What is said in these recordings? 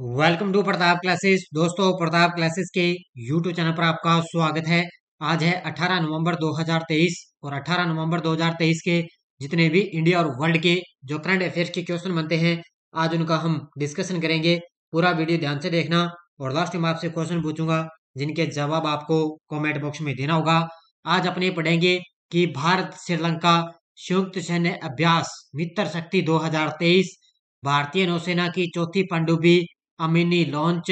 welcome to Pratap classes दोस्तों Pratap classes के YouTube channel पर आपका स्वागत है आज है 18 नवंबर 2023 और 18 नवंबर 2023 के जितने भी इंडिया और वर्ल्ड के जो करंट अफेयर्स के क्वेश्चन बनते हैं आज उनका हम डिस्कशन करेंगे पूरा वीडियो ध्यान से देखना और लास्ट में आपसे क्वेश्चन पूछूंगा जिनके जवाब आपको कॉमेंट बॉक्स में देना होगा आज अपने पढ़ेंगे कि भारत श्रीलंका संयुक्त सैन्य अभ्यास मित्र शक्ति दो भारतीय नौसेना की चौथी पंडुबी अमीनी लॉन्च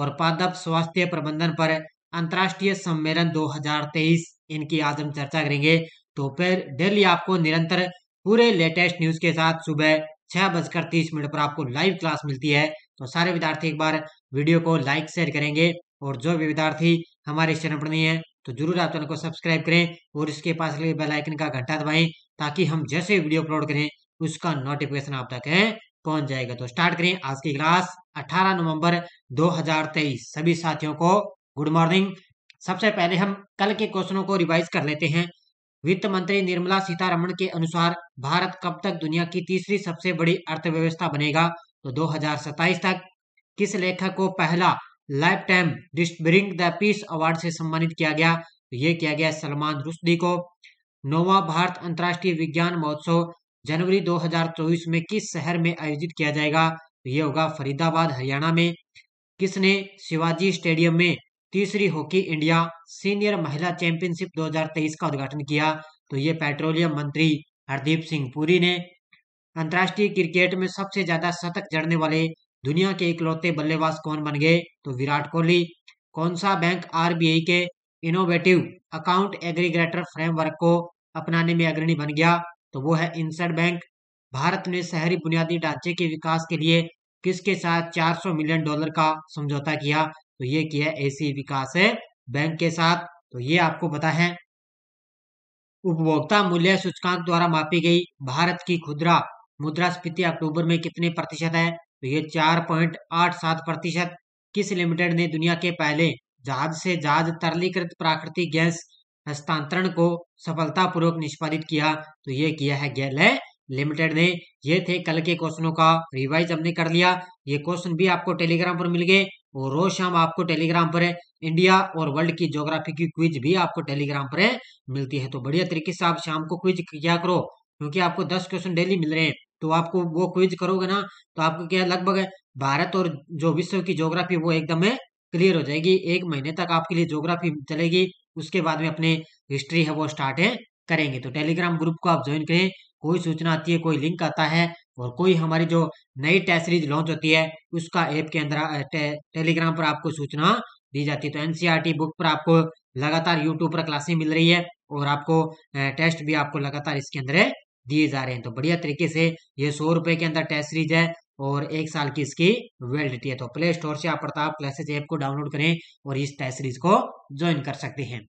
और पादप स्वास्थ्य प्रबंधन पर अंतर्राष्ट्रीय सम्मेलन 2023 इनकी आज हम चर्चा करेंगे तो फिर डेली आपको निरंतर पूरे लेटेस्ट न्यूज के साथ सुबह छह बजकर तीस मिनट पर आपको लाइव क्लास मिलती है तो सारे विद्यार्थी एक बार वीडियो को लाइक शेयर करेंगे और जो भी विद्यार्थी हमारे चैनल पर नहीं है तो जरूर आप चैनल को सब्सक्राइब करें और इसके पास लगे बेल आइकन का घंटा दबाएं ताकि हम जैसे वीडियो अपलोड करें उसका नोटिफिकेशन आप तक है पहुंच जाएगा तो स्टार्ट करें आज की क्लास 18 नवंबर 2023 सभी साथियों को गुड मॉर्निंग सबसे पहले हम कल के क्वेश्चनों को रिवाइज कर लेते हैं वित्त मंत्री निर्मला सीतारमण के अनुसार भारत कब तक दुनिया की तीसरी सबसे बड़ी अर्थव्यवस्था बनेगा तो दो तक किस लेखक को पहला lifetime distinguished the peace award से सम्मानित किया गया तो ये किया गया सलमान रुश्दी को नोवा भारत अंतर्राष्ट्रीय विज्ञान महोत्सव जनवरी 2024 में किस शहर में आयोजित किया जाएगा तो ये होगा फरीदाबाद हरियाणा में किसने शिवाजी स्टेडियम में तीसरी हॉकी इंडिया सीनियर महिला चैंपियनशिप 2023 का उद्घाटन किया तो ये पेट्रोलियम मंत्री हरदीप सिंह पुरी ने अंतर्राष्ट्रीय क्रिकेट में सबसे ज्यादा शतक जड़ने वाले दुनिया के इकलौते बल्लेबाज कौन बन गए तो विराट कोहली कौन सा बैंक आरबीआई के इनोवेटिव अकाउंट एग्रीग्रेटर फ्रेमवर्क को अपनाने में अग्रणी बन गया तो वो है इंसट बैंक भारत ने शहरी बुनियादी ढांचे के विकास के लिए किसके साथ 400 मिलियन डॉलर का समझौता किया तो ये किया एसी विकास बैंक के साथ तो ये आपको पता है उपभोक्ता मूल्य सूचकांक द्वारा मापी गई भारत की खुदरा मुद्रास्फीति अक्टूबर में कितने प्रतिशत है तो ये चार पॉइंट आठ सात प्रतिशत किस लिमिटेड ने दुनिया के पहले जहाज से जहाज तरलीकृत प्राकृतिक गैस हस्तांतरण को सफलतापूर्वक निष्पादित किया तो ये किया है गैल है लिमिटेड ने ये थे कल के क्वेश्चनों का रिवाइज हमने कर लिया ये क्वेश्चन भी आपको टेलीग्राम पर मिल गए और रोज शाम आपको टेलीग्राम पर इंडिया और वर्ल्ड की ज्योग्राफी की क्विज भी आपको टेलीग्राम पर मिलती है तो बढ़िया तरीके से आप शाम को क्विज किया करो क्योंकि आपको दस क्वेश्चन डेली मिल रहे हैं तो आपको वो क्विज करोगे ना तो आपको क्या लगभग भारत और जो विश्व की ज्योग्राफी वो एकदम क्लियर हो जाएगी एक महीने तक आपके लिए ज्योग्राफी चलेगी उसके बाद में अपने हिस्ट्री है वो स्टार्ट है करेंगे तो टेलीग्राम ग्रुप को आप ज्वाइन करें कोई सूचना आती है कोई लिंक आता है और कोई हमारी जो नई टेस्ट सीरीज लॉन्च होती है उसका ऐप के अंदर टे, टेलीग्राम पर आपको सूचना दी जाती है तो एनसीआर बुक e पर आपको लगातार यूट्यूब पर क्लासें मिल रही है और आपको टेस्ट भी आपको लगातार इसके अंदर दिए जा रहे हैं तो बढ़िया तरीके से ये सौ रुपए के अंदर टेस्ट सीरीज है और एक साल की इसकी वेलिडिटी है तो प्ले स्टोर से आप प्रताप क्लासेज ऐप को डाउनलोड करें और इस टेस्ट सीरीज को ज्वाइन कर सकते हैं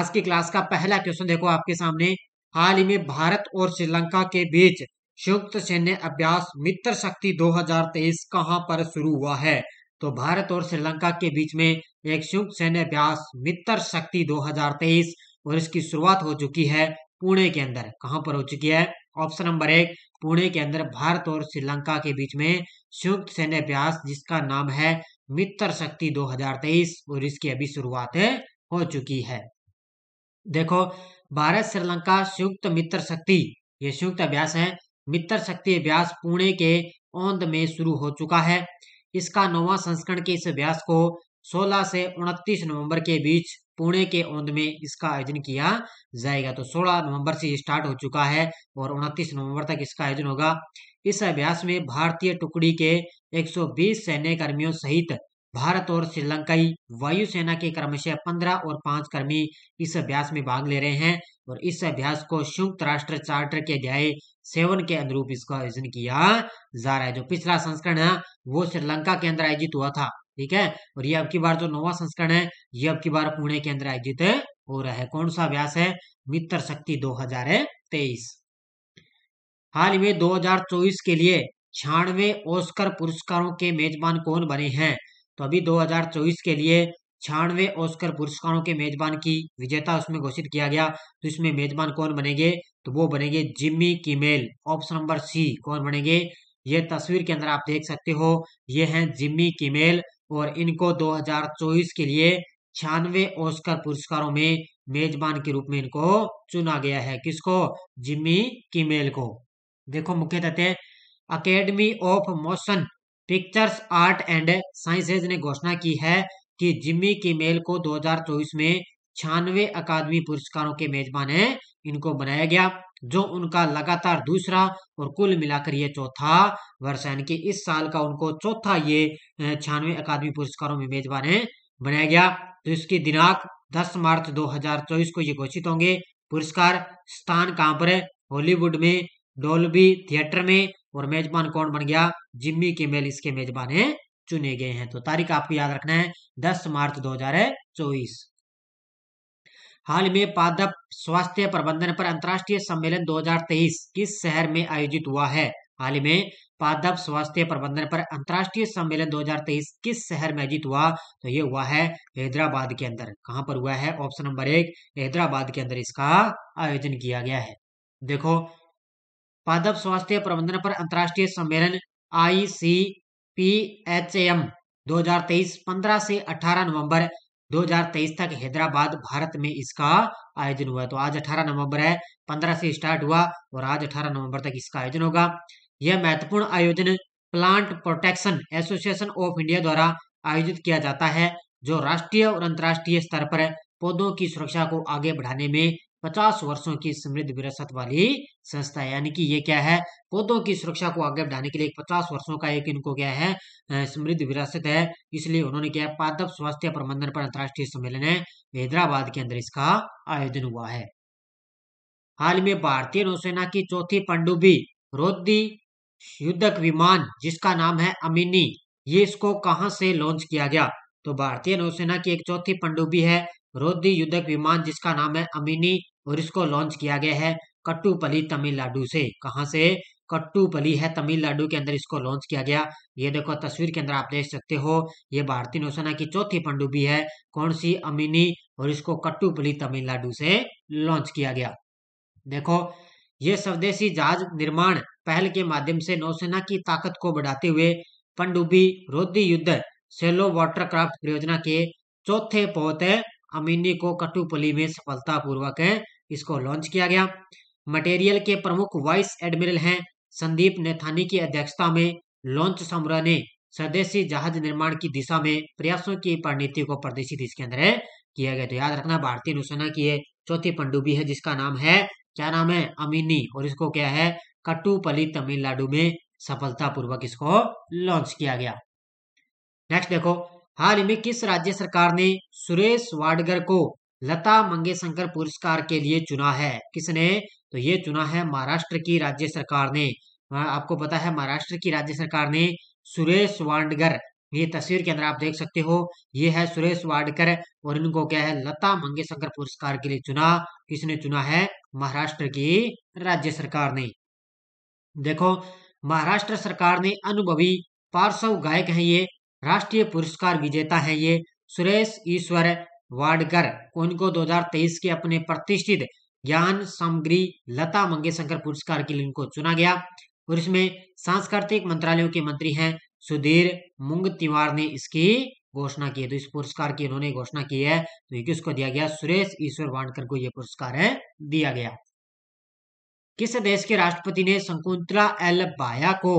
आज की क्लास का पहला क्वेश्चन देखो आपके सामने हाल ही में भारत और श्रीलंका के बीच संयुक्त सैन्य अभ्यास मित्र शक्ति 2023 कहां पर शुरू हुआ है तो भारत और श्रीलंका के बीच में एक संयुक्त सैन्य अभ्यास मित्र शक्ति 2023 और इसकी शुरुआत हो चुकी है पुणे के अंदर कहां पर हो चुकी है ऑप्शन नंबर एक पुणे के अंदर भारत और श्रीलंका के बीच में संयुक्त सैन्य अभ्यास जिसका नाम है मित्र शक्ति 2023 और इसकी अभी शुरुआत हो चुकी है देखो भारत श्रीलंका संयुक्त मित्र शक्ति ये संयुक्त अभ्यास है मित्र शक्ति अभ्यास पुणे के औंद में शुरू हो चुका है इसका नौवा संस्करण के इस अभ्यास को 16 से 29 नवंबर के बीच पुणे के औंद में इसका आयोजन किया जाएगा तो 16 नवंबर से स्टार्ट हो चुका है और 29 नवंबर तक इसका आयोजन होगा इस अभ्यास में भारतीय टुकड़ी के 120 सैन्य कर्मियों सहित भारत और श्रीलंकाई वायुसेना के क्रमशः पंद्रह और पांच कर्मी इस अभ्यास में भाग ले रहे हैं और इस अभ्यास को संयुक्त राष्ट्र चार्टर के अध्याय सेवन के अनुरूप इसका आयोजन किया जा रहा है जो पिछला संस्करण है वो श्रीलंका के अंदर आयोजित हुआ था ठीक है और ये अब की बार जो नवा संस्करण है ये अब की बार पुणे के अंदर आयोजित हो रहा है कौन सा अभ्यास है मित्र शक्ति दो हाल ही में दो के लिए छियानवे ओस्कर पुरस्कारों के मेजबान कौन बने हैं तो अभी 2024 के लिए छियानवे ऑस्कर पुरस्कारों के मेजबान की विजेता उसमें घोषित किया गया तो इसमें मेजबान कौन बनेंगे तो वो बनेंगे Jimmy Kimmel option number C कौन बनेंगे ये तस्वीर के अंदर आप देख सकते हो ये हैं जिम्मी कीमेल और इनको 2024 के लिए छियानवे ऑस्कर पुरस्कारों में मेजबान के रूप में इनको चुना गया है किसको जिम्मी कीमेल को देखो मुख्य तथ्य academy of motion pictures art and sciences ने घोषणा की है कि जिम्मी किमेल को 2024 में छियानवे अकादमी पुरस्कारों के मेजबान हैं इनको बनाया गया जो उनका लगातार दूसरा और कुल मिलाकर ये चौथा वर्ष है यानी कि इस साल का उनको चौथा ये छियानवे अकादमी पुरस्कारों में मेजबान है बनाया गया तो इसकी दिनांक 10 मार्च 2024 को ये घोषित होंगे पुरस्कार स्थान कहाँ पर है हॉलीवुड में डोलबी थिएटर में और मेजबान कौन बन गया जिम्मी के मेल इसके मेजबान चुने गए हैं तो तारीख आपको याद रखना है दस मार्च दो हजार चौबीस हाल में पादप स्वास्थ्य प्रबंधन पर अंतरराष्ट्रीय सम्मेलन 2023 किस शहर में आयोजित हुआ है हाल में पादप स्वास्थ्य प्रबंधन पर अंतरराष्ट्रीय सम्मेलन 2023 किस शहर में आयोजित हुआ तो ये हुआ है हैदराबाद के अंदर कहां पर हुआ है ऑप्शन नंबर एक हैदराबाद के अंदर इसका आयोजन किया गया है देखो पादप स्वास्थ्य प्रबंधन पर अंतरराष्ट्रीय सम्मेलन I C P H M दो से 18 नवंबर 2023 तक हैदराबाद भारत में इसका आयोजन हुआ तो आज 18 नवंबर है 15 से स्टार्ट हुआ और आज 18 नवंबर तक इसका आयोजन होगा यह महत्वपूर्ण आयोजन plant protection association of India द्वारा आयोजित किया जाता है जो राष्ट्रीय और अंतर्राष्ट्रीय स्तर पर पौधों की सुरक्षा को आगे बढ़ाने में पचास वर्षों की समृद्ध विरासत वाली संस्था है यानी कि ये क्या है पौधों की सुरक्षा को आगे बढ़ाने के लिए पचास वर्षों का एक इनको क्या है समृद्ध विरासत है इसलिए उन्होंने क्या पादप स्वास्थ्य प्रबंधन पर अंतर्राष्ट्रीय सम्मेलन है हैदराबाद के अंदर इसका आयोजन हुआ है हाल में भारतीय नौसेना की चौथी पंडुबी रोदी युद्धक विमान जिसका नाम है अमिनी ये इसको कहां से लॉन्च किया गया तो भारतीय नौसेना की एक चौथी पंडुबी है रोदी युद्धक विमान जिसका नाम है अमिनी और इसको लॉन्च किया गया है कट्टूपली तमिलनाडु से कहा से कट्टूपली है तमिलनाडु के अंदर इसको लॉन्च किया गया ये देखो तस्वीर के अंदर आप देख सकते हो ये भारतीय नौसेना की चौथी पंडुबी है कौन सी अमीनी और इसको कट्टूपली तमिलनाडु से लॉन्च किया गया देखो ये स्वदेशी जहाज निर्माण पहल के माध्यम से नौसेना की ताकत को बढ़ाते हुए पंडुबी रोधी युद्ध सेलो वाटरक्राफ्ट परियोजना के चौथे पोत अमीनी को कट्टुपली में सफलतापूर्वक इसको लॉन्च किया गया मटेरियल के प्रमुख वाइस एडमिरल हैं संदीप नेथानी की अध्यक्षता में लॉन्च समूह ने स्वदेशी जहाज निर्माण की दिशा में प्रयासों की परिणति को प्रदर्शित इसके अंदर किया गया तो याद रखना भारतीय नौसेना की चौथी पंडुबी है जिसका नाम है क्या नाम है अमीनी और इसको क्या है कट्टूपली तमिलनाडु में सफलतापूर्वक इसको लॉन्च किया गया नेक्स्ट देखो हाल ही में किस राज्य सरकार ने सुरेश वाडगर को लता मंगेशकर पुरस्कार के लिए चुना है किसने तो ये चुना है महाराष्ट्र की राज्य सरकार ने हाँ, आपको पता है महाराष्ट्र की राज्य सरकार ने सुरेश वांडगर ये तस्वीर के अंदर आप देख सकते हो ये है सुरेश वाडकर और इनको क्या है लता मंगेशकर पुरस्कार के लिए चुना किसने चुना है महाराष्ट्र की राज्य सरकार ने देखो महाराष्ट्र सरकार ने अनुभवी पार्श्व गायक है ये राष्ट्रीय पुरस्कार विजेता है ये सुरेश ईश्वर दो उनको 2023 के अपने प्रतिष्ठित ज्ञान सामग्री लता मंगेशकर पुरस्कार के लिए उनको चुना गया और इसमें सांस्कृतिक मंत्रालयों के मंत्री हैं सुधीर मुंग तिवार ने इसकी घोषणा की है तो इस पुरस्कार की उन्होंने घोषणा की है तो किसको दिया गया सुरेश ईश्वर वाणकर को यह पुरस्कार है दिया गया किस देश के राष्ट्रपति ने संकुंतला एल बाया को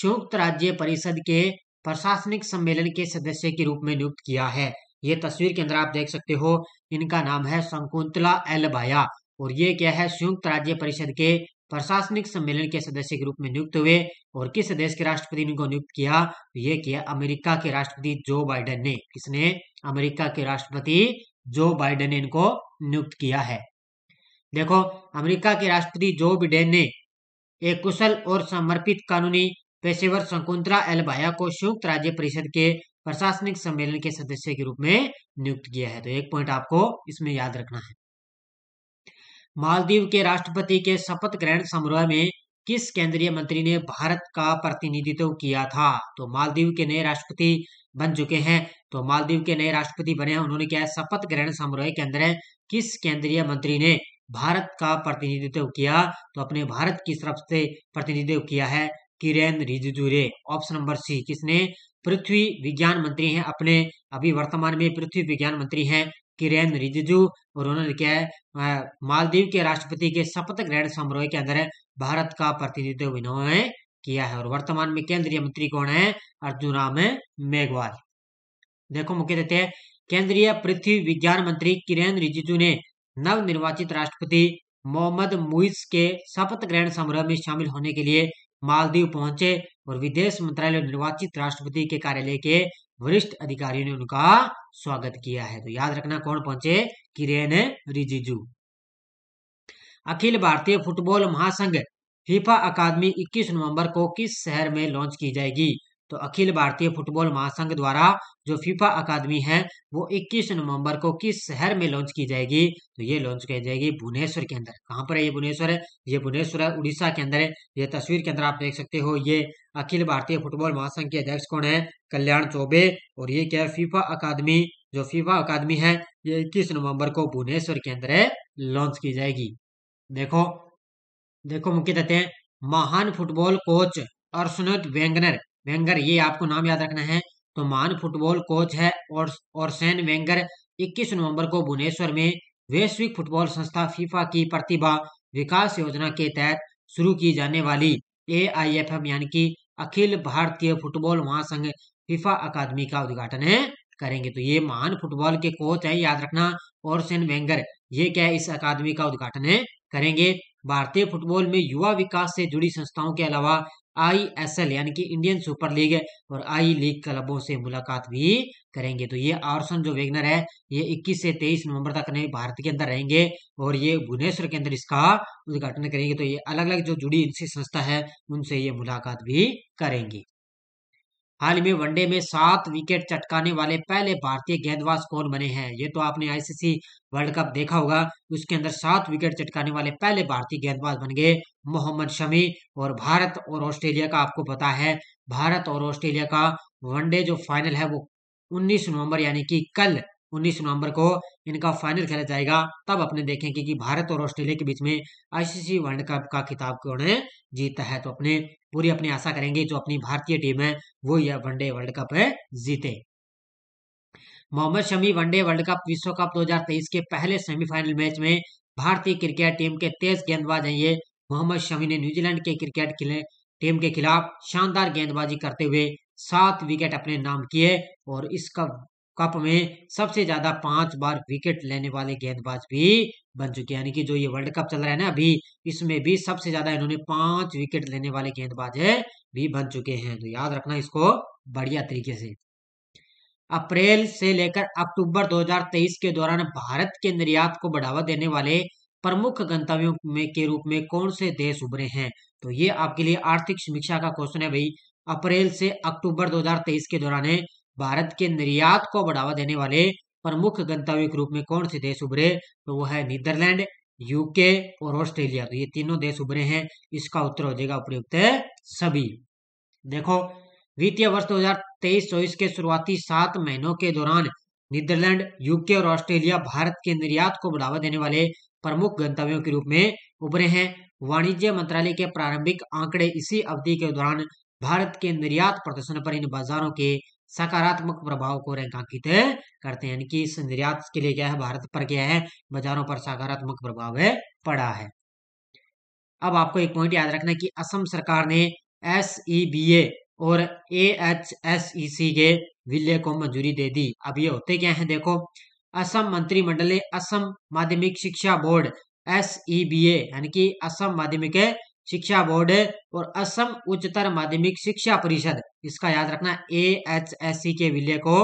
संयुक्त राज्य परिषद के प्रशासनिक सम्मेलन के सदस्य के रूप में नियुक्त किया है ये तस्वीर के अंदर आप देख सकते हो इनका नाम है एल एलबाया और ये क्या है संयुक्त राज्य परिषद के प्रशासनिक सम्मेलन के सदस्य के रूप में नियुक्त हुए और किस देश के राष्ट्रपति इनको नियुक्त किया तो ये किया अमेरिका के राष्ट्रपति जो बाइडेन ने किसने अमेरिका के राष्ट्रपति जो बाइडेन ने इनको नियुक्त किया है देखो अमेरिका के राष्ट्रपति जो बिडेन ने एक कुशल और समर्पित कानूनी पेशेवर संकुंतला एलबाया को संयुक्त राज्य परिषद के प्रशासनिक सम्मेलन के सदस्य के रूप में नियुक्त किया है तो एक पॉइंट आपको इसमें याद रखना है मालदीव के राष्ट्रपति के शपथ ग्रहण समारोह में किस केंद्रीय मंत्री ने भारत का प्रतिनिधित्व किया था तो मालदीव के नए राष्ट्रपति बन चुके हैं तो मालदीव के नए राष्ट्रपति बने हैं उन्होंने क्या शपथ ग्रहण समारोह के अंदर किस केंद्रीय मंत्री ने भारत का प्रतिनिधित्व किया तो अपने भारत की तरफ से प्रतिनिधित्व किया है Kiren Rijiju option number C किसने पृथ्वी विज्ञान मंत्री हैं अपने अभी वर्तमान में पृथ्वी विज्ञान मंत्री हैं किरेन रिजिजू और उन्होंने क्या है मालदीव के राष्ट्रपति के शपथ ग्रहण समारोह के अंदर भारत का प्रतिनिधित्व इन्होंने किया है और वर्तमान में केंद्रीय मंत्री कौन है अर्जुन राम मेघवाल देखो मुख्य हैं केंद्रीय पृथ्वी विज्ञान मंत्री किरेन रिजिजू ने नव निर्वाचित राष्ट्रपति मोहम्मद मुइस के शपथ ग्रहण समारोह में शामिल होने के लिए मालदीव पहुंचे और विदेश मंत्रालय निर्वाचित राष्ट्रपति के कार्यालय के वरिष्ठ अधिकारियों ने उनका स्वागत किया है तो याद रखना कौन पहुंचे किरेन रिजिजू अखिल भारतीय फुटबॉल महासंघ फीफा अकादमी 21 नवंबर को किस शहर में लॉन्च की जाएगी तो अखिल भारतीय फुटबॉल महासंघ द्वारा जो फीफा अकादमी है वो 21 नवंबर को किस शहर में लॉन्च की जाएगी तो ये लॉन्च की जाएगी भुवनेश्वर के अंदर कहाँ पर है ये भुवनेश्वर है ये भुवनेश्वर है उड़ीसा के अंदर है ये तस्वीर के अंदर आप देख सकते हो ये अखिल भारतीय फुटबॉल महासंघ के अध्यक्ष कौन है कल्याण चौबे और ये क्या है फीफा अकादमी जो फीफा अकादमी है ये इक्कीस नवम्बर को भुवनेश्वर के अंदर लॉन्च की जाएगी देखो देखो मुख्य तथ्य महान football coach Arsene Wenger Wenger ये आपको नाम याद रखना है तो मान फुटबॉल कोच है और और सैन वेंगर 21 नवंबर को भुवनेश्वर में वैश्विक फुटबॉल संस्था फीफा की प्रतिभा विकास योजना के तहत शुरू की जाने वाली ए आई एफ एम यानी कि अखिल भारतीय फुटबॉल महासंघ फीफा अकादमी का उद्घाटन है करेंगे तो ये महान फुटबॉल के कोच है याद रखना और सेन वेंगर ये क्या इस अकादमी का उद्घाटन है करेंगे भारतीय फुटबॉल में युवा विकास से जुड़ी संस्थाओं के अलावा आईएसएल यानी कि इंडियन सुपर लीग और आई लीग क्लबों से मुलाकात भी करेंगे तो ये आर्सन जो वेगनर है ये 21 से 23 नवंबर तक नए भारत के अंदर रहेंगे और ये भुवनेश्वर के अंदर इसका उद्घाटन करेंगे तो ये अलग अलग जो जुड़ी इनसे संस्था है उनसे ये मुलाकात भी करेंगे हाल में वनडे में सात विकेट चटकाने वाले पहले भारतीय गेंदबाज कौन बने हैं ये तो आपने आईसीसी वर्ल्ड कप देखा होगा उसके अंदर सात विकेट चटकाने वाले पहले भारतीय गेंदबाज बन गए मोहम्मद शमी और भारत और ऑस्ट्रेलिया का आपको पता है भारत और ऑस्ट्रेलिया का वनडे जो फाइनल है वो उन्नीस नवम्बर यानी कि कल उन्नीस नवंबर को इनका फाइनल खेला जाएगा तब अपने देखेंगे कि भारत और ऑस्ट्रेलिया के बीच में आईसीसी वर्ल्ड कप का खिताब कौन है जीतता है तो अपने पूरी अपनी आशा करेंगे जो अपनी भारतीय टीम है वो यह वनडे वर्ल्ड कप है जीते Mohammed Shami one day world cup विश्व कप 2023 के पहले सेमीफाइनल मैच में भारतीय क्रिकेट टीम के तेज गेंदबाज हैं ये मोहम्मद शमी ने न्यूजीलैंड के क्रिकेट टीम के खिलाफ शानदार गेंदबाजी करते हुए सात विकेट अपने नाम किए और इस कप कप में सबसे ज्यादा पांच बार विकेट लेने वाले गेंदबाज भी बन चुके हैं यानी कि जो ये वर्ल्ड कप चल रहा है ना अभी इसमें भी सबसे ज्यादा इन्होंने पांच विकेट लेने वाले गेंदबाज भी बन चुके हैं तो याद रखना इसको बढ़िया तरीके से अप्रैल से लेकर अक्टूबर 2023 के दौरान भारत के निर्यात को बढ़ावा देने वाले प्रमुख गंतव्यों में के रूप में कौन से देश उभरे हैं तो ये आपके लिए आर्थिक समीक्षा का क्वेश्चन है भाई अप्रैल से अक्टूबर 2023 के दौरान भारत के निर्यात को बढ़ावा देने वाले प्रमुख गंतव्य के रूप में कौन से देश उभरे तो वो है नीदरलैंड यूके और ऑस्ट्रेलिया तो ये तीनों देश उभरे हैं इसका उत्तर हो जाएगा उपयुक्त सभी देखो वित्तीय वर्ष 2023-24 के शुरुआती सात महीनों के दौरान नीदरलैंड यूके और ऑस्ट्रेलिया भारत के निर्यात को बढ़ावा देने वाले प्रमुख गंतव्यों के रूप में उभरे हैं वाणिज्य मंत्रालय के प्रारंभिक आंकड़े इसी अवधि के दौरान भारत के निर्यात प्रदर्शन पर इन बाजारों के सकारात्मक प्रभाव को रेखांकित करते हैं यानी कि इस निर्यात के लिए क्या है भारत पर क्या है बाजारों पर सकारात्मक प्रभाव है पड़ा है अब आपको एक पॉइंट याद रखना कि असम सरकार ने एस e और ए एच एस ई सी के विलय को मंजूरी दे दी अब ये होते क्या है देखो असम मंत्रिमंडल ने असम माध्यमिक शिक्षा बोर्ड एस e यानी कि असम माध्यमिक शिक्षा बोर्ड और असम उच्चतर माध्यमिक शिक्षा परिषद इसका याद रखना ए एच एस सी के विलय को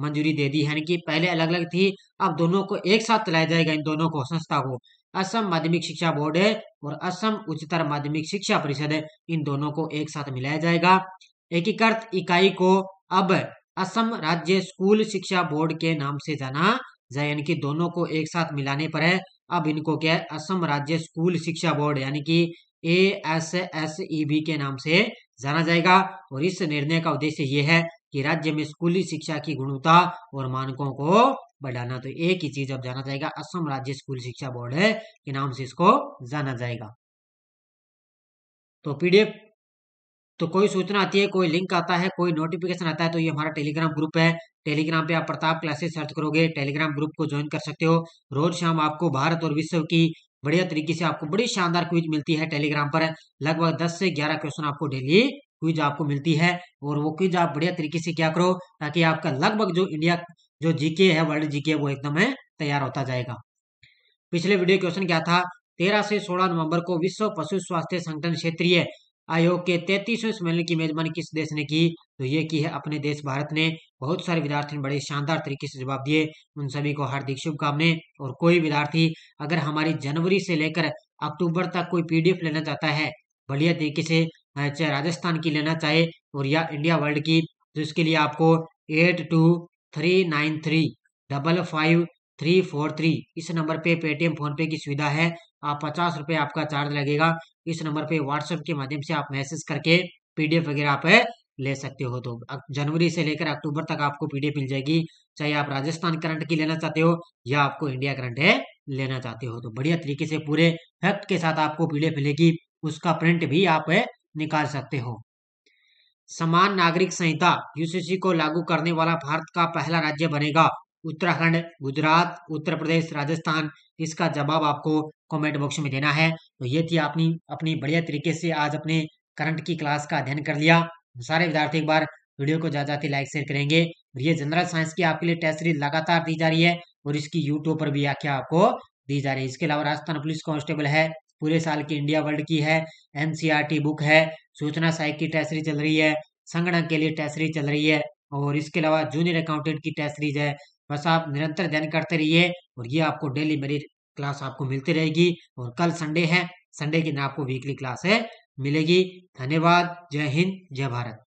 मंजूरी दे दी यानी कि पहले अलग अलग थी अब दोनों को एक साथ चलाया जाएगा इन दोनों को संस्था को असम माध्यमिक शिक्षा बोर्ड और असम उच्चतर माध्यमिक शिक्षा परिषद इन दोनों को एक साथ मिलाया जाएगा एकीकृत इकाई को अब असम राज्य स्कूल शिक्षा बोर्ड के नाम से जाना जाए यानी कि दोनों को एक साथ मिलाने पर है अब इनको क्या है असम राज्य स्कूल शिक्षा बोर्ड यानी कि A S S E B के नाम से जाना जाएगा और इस निर्णय का उद्देश्य यह है कि राज्य में स्कूली शिक्षा की गुणवत्ता और मानकों को बढ़ाना तो एक ही चीज अब जाना जाएगा असम राज्य स्कूल शिक्षा बोर्ड है के नाम से इसको जाना जाएगा तो पीडीएफ तो कोई सूचना आती है कोई लिंक आता है कोई नोटिफिकेशन आता है तो ये हमारा टेलीग्राम ग्रुप है टेलीग्राम पे आप प्रताप क्लासेस सर्च करोगे टेलीग्राम ग्रुप को ज्वाइन कर सकते हो रोज शाम आपको भारत और विश्व की बढ़िया तरीके से आपको बड़ी शानदार क्विज मिलती है टेलीग्राम पर लगभग दस से ग्यारह क्वेश्चन आपको डेली क्विज आपको मिलती है और वो क्विज आप बढ़िया तरीके से क्या करो ताकि आपका लगभग जो इंडिया जो जीके है वर्ल्ड जीके वो एकदम तैयार होता जाएगा पिछले वीडियो क्वेश्चन क्या था तेरह से सोलह नवंबर को विश्व पशु स्वास्थ्य संगठन क्षेत्रीय आयोग के तैतीसवें सम्मेलन की मेजबानी किस देश ने की तो ये की है अपने देश भारत ने बहुत सारे विद्यार्थियों ने बड़े शानदार तरीके से जवाब दिए उन सभी को हार्दिक शुभकामनाएं और कोई विद्यार्थी अगर हमारी जनवरी से लेकर अक्टूबर तक कोई पीडीएफ लेना चाहता है बढ़िया तरीके से चाहे राजस्थान की लेना चाहे और या इंडिया वर्ल्ड की तो इसके लिए आपको eight two three nine three double five three four three इस नंबर पे पेटीएम फोन पे की सुविधा है आप पचास रुपये आपका चार्ज लगेगा इस नंबर पे व्हाट्सएप के माध्यम से आप मैसेज करके पीडीएफ वगैरह आप ले सकते हो तो जनवरी से लेकर अक्टूबर तक आपको पीडीएफ मिल जाएगी चाहे आप राजस्थान करंट की लेना चाहते हो या आपको इंडिया करंट है लेना चाहते हो तो बढ़िया तरीके से पूरे फैक्ट के साथ आपको पीडीएफ मिलेगी उसका प्रिंट भी आप निकाल सकते हो समान नागरिक संहिता यूसीसी को लागू करने वाला भारत का पहला राज्य बनेगा उत्तराखंड गुजरात उत्तर प्रदेश राजस्थान इसका जवाब आपको कमेंट बॉक्स में देना है तो ये थी आपने अपनी बढ़िया तरीके से आज अपने करंट की क्लास का अध्ययन कर लिया तो सारे विद्यार्थी एक बार वीडियो को ज्यादा लाइक शेयर करेंगे और ये जनरल साइंस की आपके लिए टेस्ट सीरीज लगातार दी जा रही है और इसकी यूट्यूब पर भी आख्या आपको दी जा रही है इसके अलावा राजस्थान पुलिस कांस्टेबल है पूरे साल की इंडिया वर्ल्ड की है एनसीईआरटी बुक e है सूचना सहायक की टेस्ट सीरीज चल रही है संगणक के लिए टेस्ट सीरीज चल रही है और इसके अलावा जूनियर अकाउंटेंट की टेस्ट सीरीज है बस आप निरंतर ध्यान करते रहिए और ये आपको डेली मेरी क्लास आपको मिलती रहेगी और कल संडे है संडे के दिन आपको वीकली क्लास है मिलेगी धन्यवाद जय हिंद जय भारत